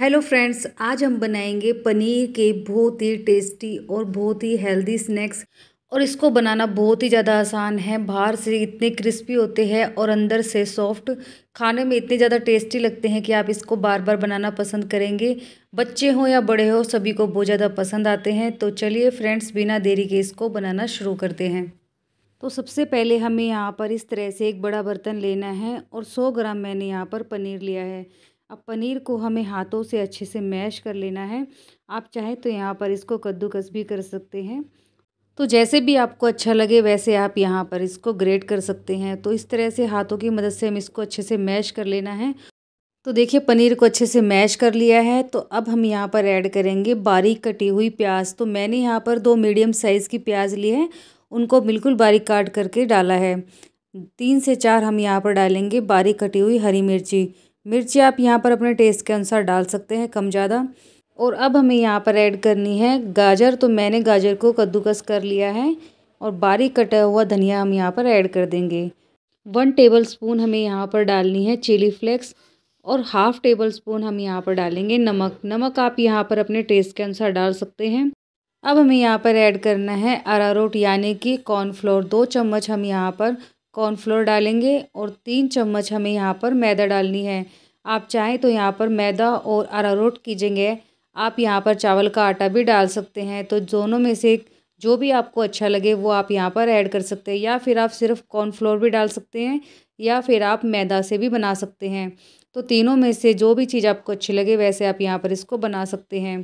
hello friends आज हम बनाएंगे पनीर के बहुत ही टेस्टी और बहुत ही हेल्दी स्नैक्स और इसको बनाना बहुत ही ज़्यादा आसान है बाहर से इतने क्रिस्पी होते हैं और अंदर से सॉफ्ट खाने में इतने ज़्यादा टेस्टी लगते हैं कि आप इसको बार बार बनाना पसंद करेंगे बच्चे हों या बड़े हो सभी को बहुत ज़्यादा पसंद आते हैं तो चलिए फ्रेंड्स बिना देरी के इसको बनाना शुरू करते हैं तो सबसे पहले हमें यहाँ पर इस तरह से एक बड़ा बर्तन लेना है और सौ ग्राम मैंने यहाँ पर पनीर लिया है अब पनीर को हमें हाथों से अच्छे से मैश कर लेना है आप चाहें तो यहाँ पर इसको कद्दूकस भी कर सकते हैं तो जैसे भी आपको अच्छा लगे वैसे आप यहाँ पर इसको ग्रेट कर सकते हैं तो इस तरह से हाथों की मदद से हम इसको अच्छे से मैश कर लेना है तो देखिए पनीर को अच्छे से मैश कर लिया है तो अब हम यहाँ पर ऐड करेंगे बारीक कटी हुई प्याज तो मैंने यहाँ पर दो मीडियम साइज़ की प्याज ली है उनको बिल्कुल बारीक काट करके डाला है तीन से चार हम यहाँ पर डालेंगे बारीक कटी हुई हरी मिर्ची मिर्ची आप यहाँ पर अपने टेस्ट के अनुसार डाल सकते हैं कम ज़्यादा और अब हमें यहाँ पर ऐड करनी है गाजर तो मैंने गाजर को कद्दूकस कर लिया है और बारीक कटा हुआ धनिया हम यहाँ पर ऐड कर देंगे वन टेबल स्पून हमें यहाँ पर डालनी है चिली फ्लेक्स और हाफ़ टेबल स्पून हम यहाँ पर डालेंगे नमक नमक आप यहाँ पर अपने टेस्ट के अनुसार डाल सकते हैं अब हमें यहाँ पर ऐड करना है अरारोट यानी कि कॉर्नफ्लोर दो चम्मच हम यहाँ पर कॉर्नफ्लोर डालेंगे और तीन चम्मच हमें यहाँ पर मैदा डालनी है आप चाहें तो यहाँ पर मैदा और अरारोट की जगह आप यहाँ पर चावल का आटा भी डाल सकते हैं तो दोनों में से जो भी आपको अच्छा लगे वो आप यहाँ पर ऐड कर सकते हैं या फिर आप सिर्फ कॉर्नफ्लोर भी डाल सकते हैं या फिर आप मैदा से भी बना सकते हैं तो तीनों में से जो भी चीज़ आपको अच्छी लगे वैसे आप यहाँ पर इसको बना सकते हैं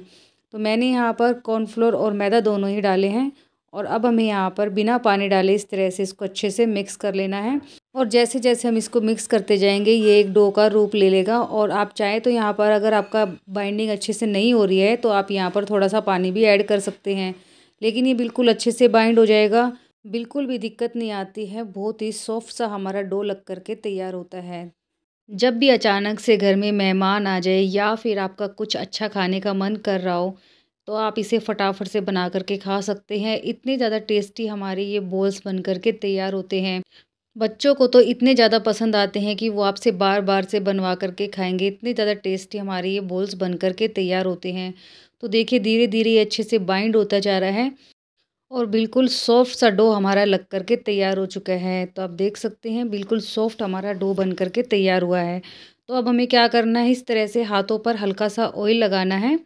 तो मैंने यहाँ पर कॉर्नफ्लोर और मैदा दोनों ही डाले हैं और अब हमें यहाँ पर बिना पानी डाले इस तरह से इसको अच्छे से मिक्स कर लेना है और जैसे जैसे हम इसको मिक्स करते जाएंगे ये एक डो का रूप ले लेगा और आप चाहें तो यहाँ पर अगर आपका बाइंडिंग अच्छे से नहीं हो रही है तो आप यहाँ पर थोड़ा सा पानी भी ऐड कर सकते हैं लेकिन ये बिल्कुल अच्छे से बाइंड हो जाएगा बिल्कुल भी दिक्कत नहीं आती है बहुत ही सॉफ्ट सा हमारा डो लग करके तैयार होता है जब भी अचानक से घर में मेहमान आ जाए या फिर आपका कुछ अच्छा खाने का मन कर रहा हो तो आप इसे फटाफट से बना करके खा सकते हैं इतने ज़्यादा टेस्टी हमारे ये बॉल्स बन करके तैयार होते हैं बच्चों को तो इतने ज़्यादा पसंद आते हैं कि वो आपसे बार बार से बनवा करके खाएंगे इतने ज़्यादा टेस्टी हमारे ये बॉल्स बन करके तैयार होते हैं तो देखिए धीरे धीरे ये अच्छे से बाइंड होता जा रहा है और बिल्कुल सॉफ्ट सा डो हमारा लग करके तैयार हो चुका है तो आप देख सकते हैं बिल्कुल सॉफ्ट हमारा डो बन करके तैयार हुआ है तो अब हमें क्या करना है इस तरह से हाथों पर हल्का सा ऑयल लगाना है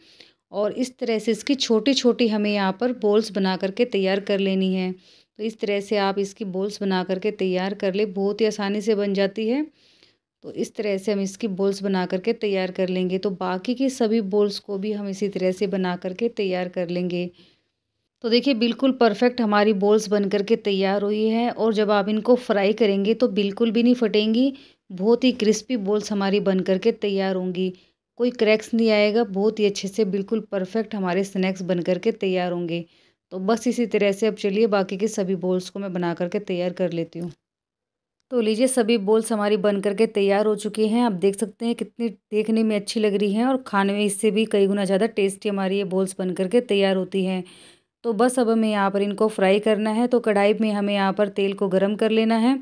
और इस तरह से इसकी छोटी छोटी हमें यहाँ पर बोल्स बना करके तैयार कर लेनी है तो इस तरह से आप इसकी बोल्स बना करके तैयार कर ले बहुत ही आसानी से बन जाती है तो इस तरह से हम इसकी बोल्स बना करके तैयार कर लेंगे तो बाकी के सभी बोल्स को भी हम इसी तरह से बना करके तैयार कर लेंगे तो देखिए बिल्कुल परफेक्ट हमारी बोल्स बन करके तैयार हुई है और जब आप इनको फ्राई करेंगे तो बिल्कुल भी नहीं फटेंगी बहुत ही क्रिस्पी बोल्स हमारी बन करके तैयार होंगी कोई क्रैक्स नहीं आएगा बहुत ही अच्छे से बिल्कुल परफेक्ट हमारे स्नैक्स बन करके तैयार होंगे तो बस इसी तरह से अब चलिए बाकी के सभी बोल्स को मैं बना करके तैयार कर लेती हूँ तो लीजिए सभी बोल्स हमारी बन करके तैयार हो चुकी हैं आप देख सकते हैं कितनी देखने में अच्छी लग रही हैं और खाने में इससे भी कई गुना ज़्यादा टेस्टी हमारी ये बोल्स बन करके तैयार होती हैं तो बस अब हमें यहाँ पर इनको फ्राई करना है तो कढ़ाई में हमें यहाँ पर तेल को गर्म कर लेना है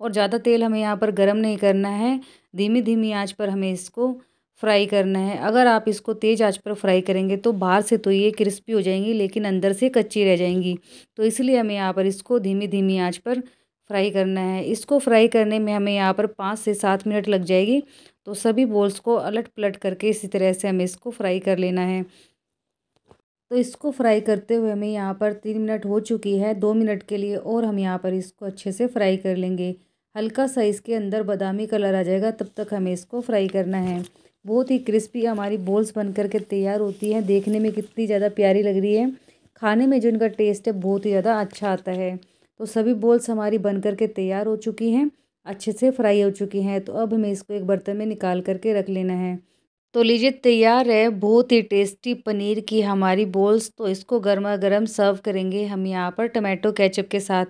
और ज़्यादा तेल हमें यहाँ पर गर्म नहीं करना है धीमी धीमी आँच पर हमें इसको फ्राई करना है अगर आप इसको तेज़ आंच पर फ्राई करेंगे तो बाहर से तो ये क्रिस्पी हो जाएंगी लेकिन अंदर से कच्ची रह जाएंगी तो इसलिए हमें यहाँ पर इसको धीमी धीमी आंच पर फ्राई करना है इसको फ्राई करने में हमें यहाँ पर पाँच से सात मिनट लग जाएगी तो सभी बॉल्स को अलट पलट करके इसी तरह से हमें इसको फ्राई कर लेना है तो इसको फ्राई करते हुए हमें यहाँ पर तीन मिनट हो चुकी है दो मिनट के लिए और हम यहाँ पर इसको अच्छे से फ्राई कर लेंगे हल्का सा इसके अंदर बादामी कलर आ जाएगा तब तक हमें इसको फ्राई करना है बहुत ही क्रिस्पी हमारी बॉल्स बन कर के तैयार होती हैं देखने में कितनी ज़्यादा प्यारी लग रही है खाने में जो इनका टेस्ट है बहुत ही ज़्यादा अच्छा आता है तो सभी बॉल्स हमारी बन कर के तैयार हो चुकी हैं अच्छे से फ्राई हो चुकी हैं तो अब हमें इसको एक बर्तन में निकाल करके रख लेना है तो लीजिए तैयार है बहुत ही टेस्टी पनीर की हमारी बॉल्स तो इसको गर्मा गर्म सर्व करेंगे हम यहाँ पर टमाटो केचप के साथ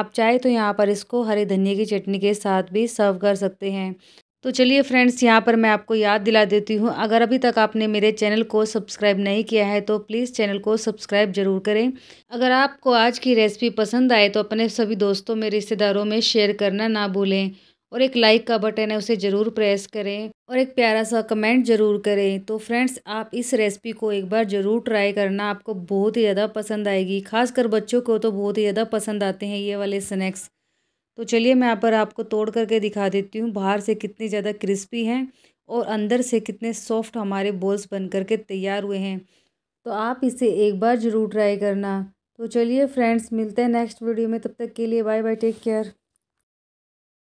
आप चाहे तो यहाँ पर इसको हरे धनिया की चटनी के साथ भी सर्व कर सकते हैं तो चलिए फ्रेंड्स यहाँ पर मैं आपको याद दिला देती हूँ अगर अभी तक आपने मेरे चैनल को सब्सक्राइब नहीं किया है तो प्लीज़ चैनल को सब्सक्राइब जरूर करें अगर आपको आज की रेसिपी पसंद आए तो अपने सभी दोस्तों में रिश्तेदारों में शेयर करना ना भूलें और एक लाइक का बटन है उसे ज़रूर प्रेस करें और एक प्यारा सा कमेंट ज़रूर करें तो फ्रेंड्स आप इस रेसिपी को एक बार ज़रूर ट्राई करना आपको बहुत ही ज़्यादा पसंद आएगी खासकर बच्चों को तो बहुत ही ज़्यादा पसंद आते हैं ये वाले स्नैक्स तो चलिए मैं यहाँ पर आपको तोड़ करके दिखा देती हूँ बाहर से कितने ज़्यादा क्रिस्पी हैं और अंदर से कितने सॉफ्ट हमारे बॉल्स बन करके तैयार हुए हैं तो आप इसे एक बार ज़रूर ट्राई करना तो चलिए फ्रेंड्स मिलते हैं नेक्स्ट वीडियो में तब तक के लिए बाय बाय टेक केयर